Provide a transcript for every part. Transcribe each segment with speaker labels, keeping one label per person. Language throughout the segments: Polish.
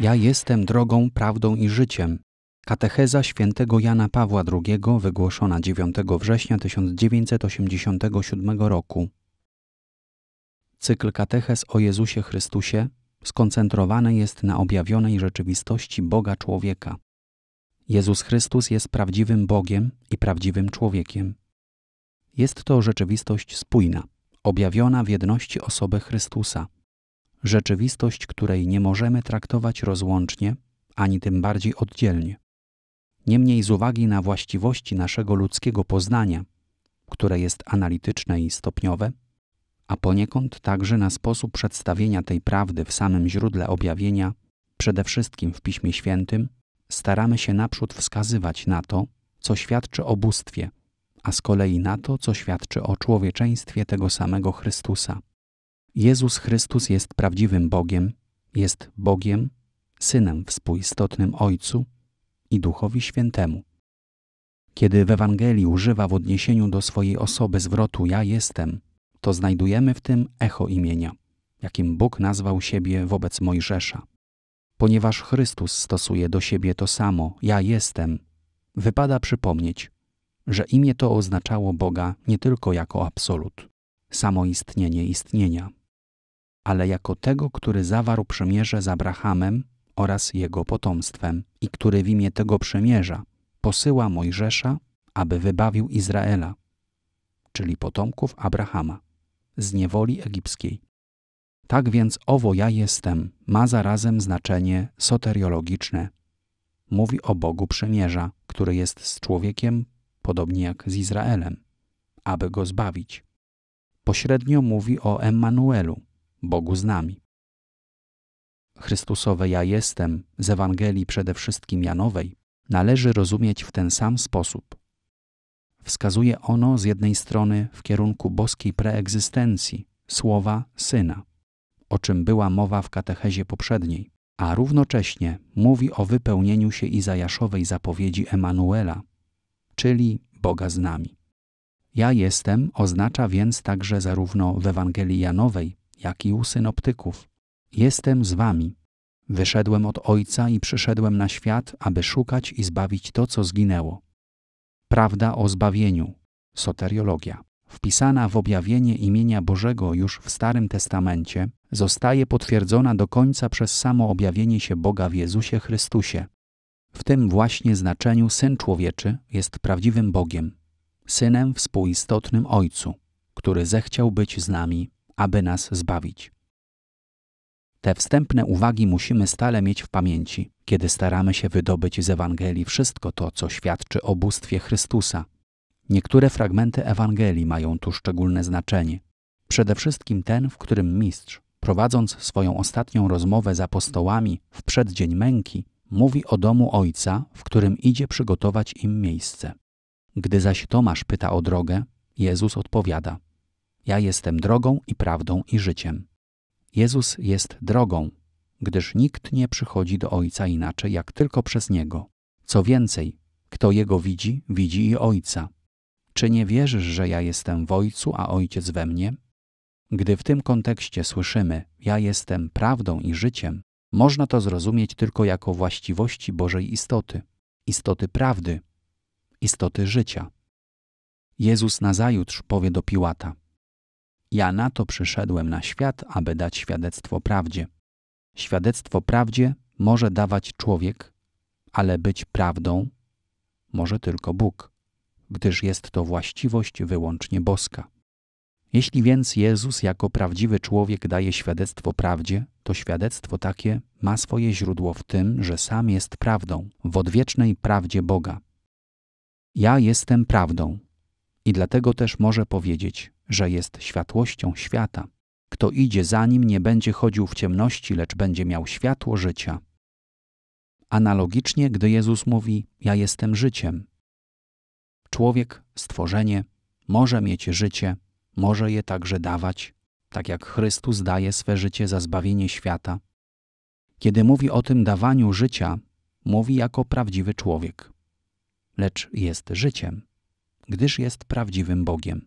Speaker 1: Ja jestem drogą, prawdą i życiem. Katecheza świętego Jana Pawła II wygłoszona 9 września 1987 roku. Cykl kateches o Jezusie Chrystusie skoncentrowany jest na objawionej rzeczywistości Boga człowieka. Jezus Chrystus jest prawdziwym Bogiem i prawdziwym człowiekiem. Jest to rzeczywistość spójna, objawiona w jedności osoby Chrystusa – rzeczywistość, której nie możemy traktować rozłącznie, ani tym bardziej oddzielnie. Niemniej z uwagi na właściwości naszego ludzkiego poznania, które jest analityczne i stopniowe, a poniekąd także na sposób przedstawienia tej prawdy w samym źródle objawienia, przede wszystkim w Piśmie Świętym, staramy się naprzód wskazywać na to, co świadczy o bóstwie, a z kolei na to, co świadczy o człowieczeństwie tego samego Chrystusa. Jezus Chrystus jest prawdziwym Bogiem, jest Bogiem, Synem współistotnym Ojcu i Duchowi Świętemu. Kiedy w Ewangelii używa w odniesieniu do swojej osoby zwrotu Ja jestem, to znajdujemy w tym echo imienia, jakim Bóg nazwał siebie wobec Mojżesza. Ponieważ Chrystus stosuje do siebie to samo Ja jestem, wypada przypomnieć, że imię to oznaczało Boga nie tylko jako absolut, samo istnienie istnienia, ale jako tego, który zawarł przymierze z Abrahamem oraz jego potomstwem i który w imię tego przymierza posyła Mojżesza, aby wybawił Izraela, czyli potomków Abrahama, z niewoli egipskiej. Tak więc owo ja jestem ma zarazem znaczenie soteriologiczne. Mówi o Bogu przymierza, który jest z człowiekiem, podobnie jak z Izraelem, aby go zbawić. Pośrednio mówi o Emmanuelu, Bogu z nami. Chrystusowe ja jestem z Ewangelii przede wszystkim Janowej należy rozumieć w ten sam sposób. Wskazuje ono z jednej strony w kierunku boskiej preegzystencji, słowa Syna, o czym była mowa w katechezie poprzedniej, a równocześnie mówi o wypełnieniu się Izajaszowej zapowiedzi Emanuela, czyli Boga z nami. Ja jestem oznacza więc także zarówno w Ewangelii Janowej, jak i u synoptyków. Jestem z wami. Wyszedłem od Ojca i przyszedłem na świat, aby szukać i zbawić to, co zginęło. Prawda o zbawieniu. Soteriologia. Wpisana w objawienie imienia Bożego już w Starym Testamencie, zostaje potwierdzona do końca przez samo objawienie się Boga w Jezusie Chrystusie. W tym właśnie znaczeniu Syn Człowieczy jest prawdziwym Bogiem, Synem współistotnym Ojcu, który zechciał być z nami aby nas zbawić. Te wstępne uwagi musimy stale mieć w pamięci, kiedy staramy się wydobyć z Ewangelii wszystko to, co świadczy o bóstwie Chrystusa. Niektóre fragmenty Ewangelii mają tu szczególne znaczenie. Przede wszystkim ten, w którym mistrz, prowadząc swoją ostatnią rozmowę z apostołami w przeddzień męki, mówi o domu ojca, w którym idzie przygotować im miejsce. Gdy zaś Tomasz pyta o drogę, Jezus odpowiada: ja jestem drogą i prawdą i życiem. Jezus jest drogą, gdyż nikt nie przychodzi do Ojca inaczej, jak tylko przez Niego. Co więcej, kto Jego widzi, widzi i Ojca. Czy nie wierzysz, że ja jestem w Ojcu, a Ojciec we mnie? Gdy w tym kontekście słyszymy Ja jestem prawdą i życiem, można to zrozumieć tylko jako właściwości Bożej istoty, istoty prawdy, istoty życia. Jezus nazajutrz powie do Piłata: ja na to przyszedłem na świat, aby dać świadectwo prawdzie. Świadectwo prawdzie może dawać człowiek, ale być prawdą może tylko Bóg, gdyż jest to właściwość wyłącznie boska. Jeśli więc Jezus jako prawdziwy człowiek daje świadectwo prawdzie, to świadectwo takie ma swoje źródło w tym, że sam jest prawdą, w odwiecznej prawdzie Boga. Ja jestem prawdą, i dlatego też może powiedzieć, że jest światłością świata. Kto idzie za nim, nie będzie chodził w ciemności, lecz będzie miał światło życia. Analogicznie, gdy Jezus mówi: Ja jestem życiem. Człowiek, stworzenie, może mieć życie, może je także dawać, tak jak Chrystus daje swe życie za zbawienie świata. Kiedy mówi o tym dawaniu życia, mówi jako prawdziwy człowiek, lecz jest życiem gdyż jest prawdziwym Bogiem.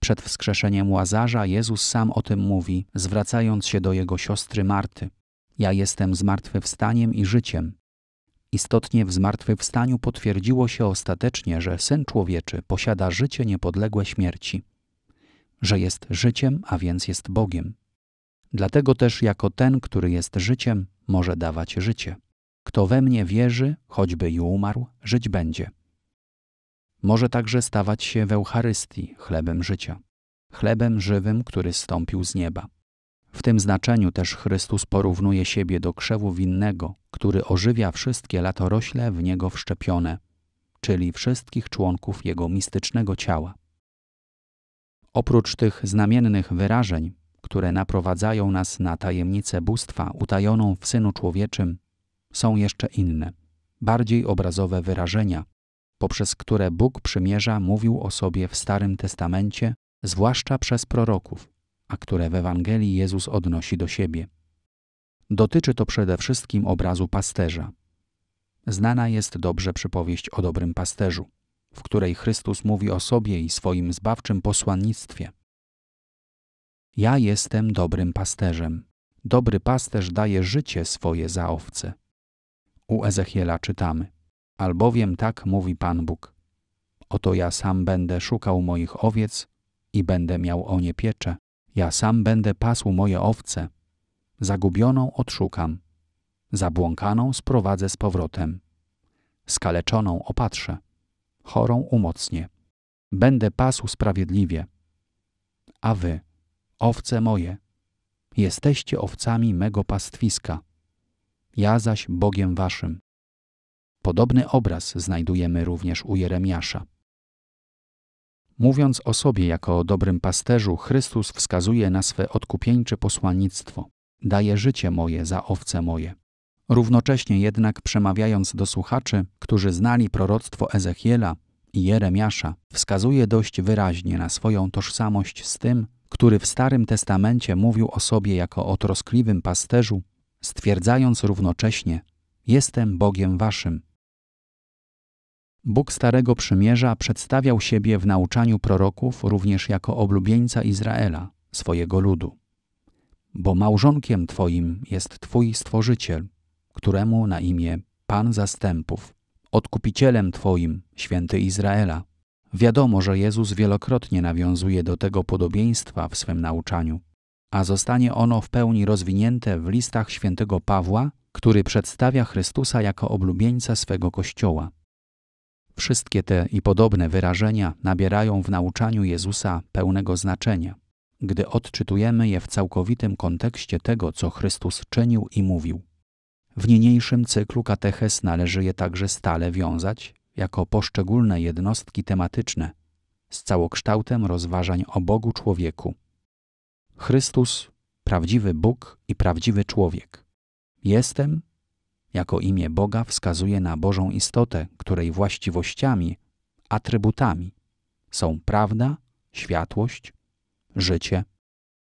Speaker 1: Przed wskrzeszeniem Łazarza Jezus sam o tym mówi, zwracając się do jego siostry Marty. Ja jestem zmartwychwstaniem i życiem. Istotnie w zmartwychwstaniu potwierdziło się ostatecznie, że Syn Człowieczy posiada życie niepodległe śmierci. Że jest życiem, a więc jest Bogiem. Dlatego też jako ten, który jest życiem, może dawać życie. Kto we mnie wierzy, choćby i umarł, żyć będzie może także stawać się w Eucharystii chlebem życia, chlebem żywym, który stąpił z nieba. W tym znaczeniu też Chrystus porównuje siebie do krzewu winnego, który ożywia wszystkie latorośle w niego wszczepione, czyli wszystkich członków jego mistycznego ciała. Oprócz tych znamiennych wyrażeń, które naprowadzają nas na tajemnicę bóstwa utajoną w Synu Człowieczym, są jeszcze inne, bardziej obrazowe wyrażenia, poprzez które Bóg przymierza mówił o sobie w Starym Testamencie, zwłaszcza przez proroków, a które w Ewangelii Jezus odnosi do siebie. Dotyczy to przede wszystkim obrazu pasterza. Znana jest dobrze przypowieść o dobrym pasterzu, w której Chrystus mówi o sobie i swoim zbawczym posłannictwie. Ja jestem dobrym pasterzem. Dobry pasterz daje życie swoje za owce. U Ezechiela czytamy – albowiem tak mówi Pan Bóg. Oto ja sam będę szukał moich owiec i będę miał o nie piecze. Ja sam będę pasł moje owce. Zagubioną odszukam, zabłąkaną sprowadzę z powrotem, skaleczoną opatrzę, chorą umocnię. Będę pasł sprawiedliwie. A wy, owce moje, jesteście owcami mego pastwiska, ja zaś Bogiem waszym Podobny obraz znajdujemy również u Jeremiasza. Mówiąc o sobie jako o dobrym pasterzu, Chrystus wskazuje na swe odkupieńcze posłannictwo. Daje życie moje za owce moje. Równocześnie jednak przemawiając do słuchaczy, którzy znali proroctwo Ezechiela i Jeremiasza, wskazuje dość wyraźnie na swoją tożsamość z tym, który w Starym Testamencie mówił o sobie jako o troskliwym pasterzu, stwierdzając równocześnie: Jestem Bogiem waszym Bóg Starego Przymierza przedstawiał siebie w nauczaniu proroków również jako oblubieńca Izraela, swojego ludu. Bo małżonkiem Twoim jest Twój Stworzyciel, któremu na imię Pan Zastępów, odkupicielem Twoim, święty Izraela. Wiadomo, że Jezus wielokrotnie nawiązuje do tego podobieństwa w swym nauczaniu, a zostanie ono w pełni rozwinięte w listach świętego Pawła, który przedstawia Chrystusa jako oblubieńca swego Kościoła. Wszystkie te i podobne wyrażenia nabierają w nauczaniu Jezusa pełnego znaczenia, gdy odczytujemy je w całkowitym kontekście tego, co Chrystus czynił i mówił. W niniejszym cyklu kateches należy je także stale wiązać, jako poszczególne jednostki tematyczne, z całokształtem rozważań o Bogu człowieku. Chrystus, prawdziwy Bóg i prawdziwy człowiek. Jestem jako imię Boga wskazuje na Bożą istotę, której właściwościami, atrybutami są prawda, światłość, życie,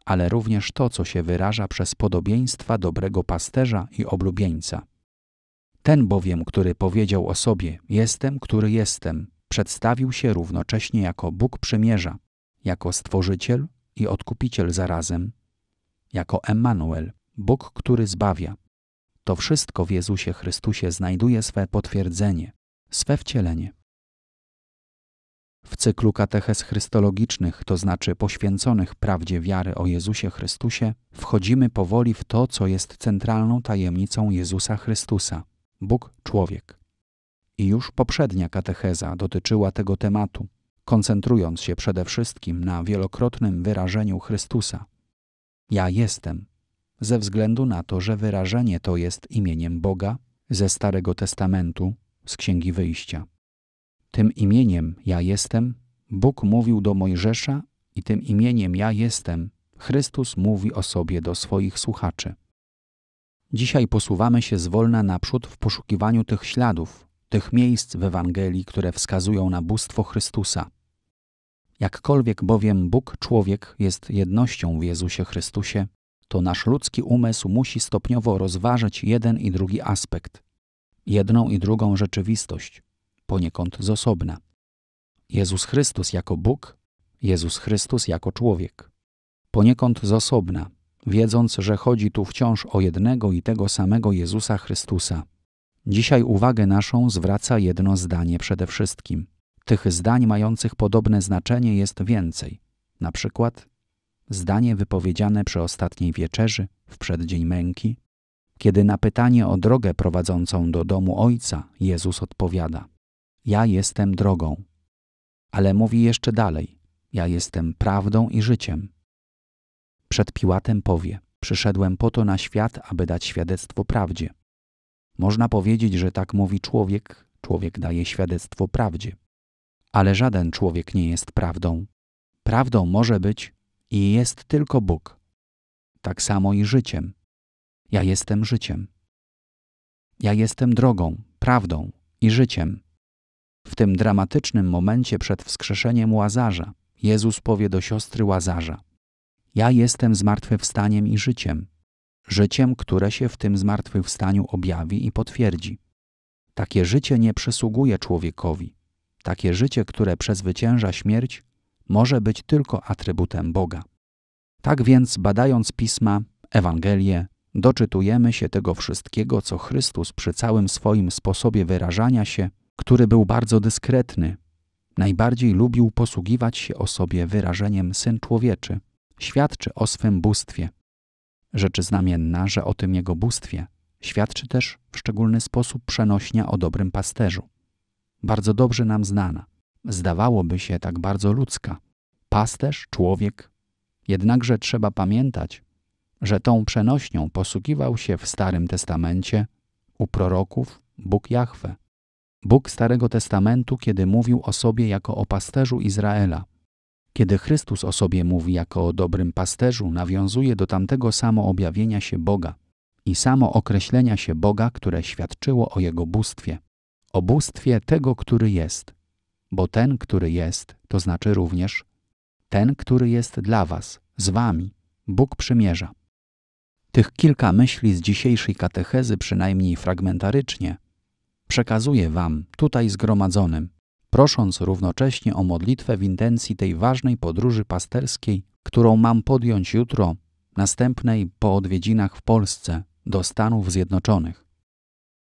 Speaker 1: ale również to, co się wyraża przez podobieństwa dobrego pasterza i oblubieńca. Ten bowiem, który powiedział o sobie: Jestem, który jestem, przedstawił się równocześnie jako Bóg przymierza, jako stworzyciel i odkupiciel zarazem, jako Emmanuel, Bóg, który zbawia. To wszystko w Jezusie Chrystusie znajduje swe potwierdzenie, swe wcielenie. W cyklu kateches chrystologicznych, to znaczy poświęconych prawdzie wiary o Jezusie Chrystusie, wchodzimy powoli w to, co jest centralną tajemnicą Jezusa Chrystusa Bóg człowiek. I już poprzednia katecheza dotyczyła tego tematu, koncentrując się przede wszystkim na wielokrotnym wyrażeniu Chrystusa. Ja jestem, ze względu na to, że wyrażenie to jest imieniem Boga ze Starego Testamentu, z Księgi Wyjścia. Tym imieniem ja jestem, Bóg mówił do Mojżesza i tym imieniem ja jestem, Chrystus mówi o sobie do swoich słuchaczy. Dzisiaj posuwamy się zwolna naprzód w poszukiwaniu tych śladów, tych miejsc w Ewangelii, które wskazują na bóstwo Chrystusa. Jakkolwiek bowiem Bóg człowiek jest jednością w Jezusie Chrystusie, to nasz ludzki umysł musi stopniowo rozważyć jeden i drugi aspekt, jedną i drugą rzeczywistość, poniekąd z osobna. Jezus Chrystus jako Bóg, Jezus Chrystus jako człowiek. Poniekąd z osobna, wiedząc, że chodzi tu wciąż o jednego i tego samego Jezusa Chrystusa. Dzisiaj uwagę naszą zwraca jedno zdanie przede wszystkim. Tych zdań mających podobne znaczenie jest więcej. Na przykład zdanie wypowiedziane przy ostatniej wieczerzy, w przeddzień męki, kiedy na pytanie o drogę prowadzącą do domu Ojca Jezus odpowiada: Ja jestem drogą. Ale mówi jeszcze dalej: Ja jestem prawdą i życiem. Przed Piłatem powie: Przyszedłem po to na świat, aby dać świadectwo prawdzie. Można powiedzieć, że tak mówi człowiek, człowiek daje świadectwo prawdzie. Ale żaden człowiek nie jest prawdą. Prawdą może być i jest tylko Bóg. Tak samo i życiem. Ja jestem życiem. Ja jestem drogą, prawdą i życiem. W tym dramatycznym momencie przed wskrzeszeniem łazarza, Jezus powie do siostry łazarza: Ja jestem zmartwychwstaniem i życiem. Życiem, które się w tym zmartwychwstaniu objawi i potwierdzi. Takie życie nie przysługuje człowiekowi. Takie życie, które przezwycięża śmierć, może być tylko atrybutem Boga. Tak więc, badając pisma, Ewangelię, doczytujemy się tego wszystkiego, co Chrystus przy całym swoim sposobie wyrażania się, który był bardzo dyskretny, najbardziej lubił posługiwać się o sobie wyrażeniem syn człowieczy, świadczy o swym bóstwie. Rzeczy znamienna, że o tym jego bóstwie świadczy też w szczególny sposób przenośnia o dobrym pasterzu. Bardzo dobrze nam znana – zdawałoby się tak bardzo ludzka. Pasterz, człowiek. Jednakże trzeba pamiętać, że tą przenośnią posługiwał się w Starym Testamencie u proroków Bóg Jahwe. Bóg Starego Testamentu, kiedy mówił o sobie jako o pasterzu Izraela. Kiedy Chrystus o sobie mówi jako o dobrym pasterzu, nawiązuje do tamtego samo objawienia się Boga i samo określenia się Boga, które świadczyło o Jego bóstwie. O bóstwie tego, który jest bo ten, który jest, to znaczy również ten, który jest dla was, z wami, Bóg przymierza. Tych kilka myśli z dzisiejszej katechezy, przynajmniej fragmentarycznie, przekazuję wam tutaj zgromadzonym, prosząc równocześnie o modlitwę w intencji tej ważnej podróży pasterskiej, którą mam podjąć jutro, następnej po odwiedzinach w Polsce do Stanów Zjednoczonych.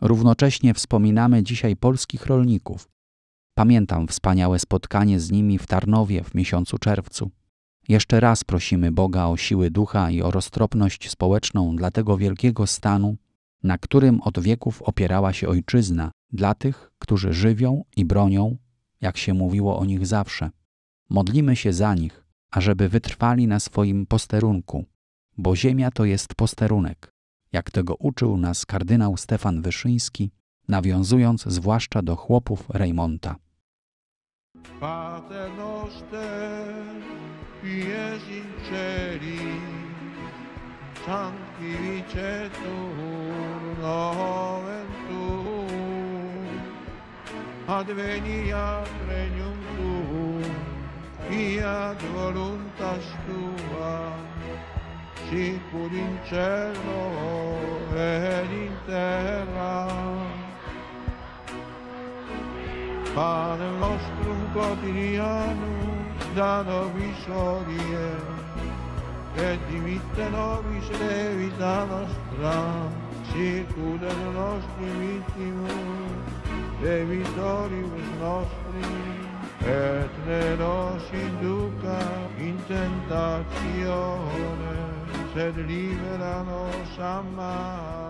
Speaker 1: Równocześnie wspominamy dzisiaj polskich rolników, Pamiętam wspaniałe spotkanie z nimi w Tarnowie w miesiącu czerwcu. Jeszcze raz prosimy Boga o siły ducha i o roztropność społeczną dla tego wielkiego stanu, na którym od wieków opierała się ojczyzna, dla tych, którzy żywią i bronią, jak się mówiło o nich zawsze. Modlimy się za nich, ażeby wytrwali na swoim posterunku, bo ziemia to jest posterunek, jak tego uczył nas kardynał Stefan Wyszyński, nawiązując zwłaszcza do chłopów Rejmonta. Pate noste, pies in ceri, Sancti Vicetur tu, noven tu, Adveni a tu, Ia voluntas tua, Sicur in cielo, ed in terra, pane nostro quotidiano, da nobis che e dimitte nobis debita nostra, circuda le nostre vittime, e vittoribus nostri, et ne nos induca in tentazione, sed libera nos a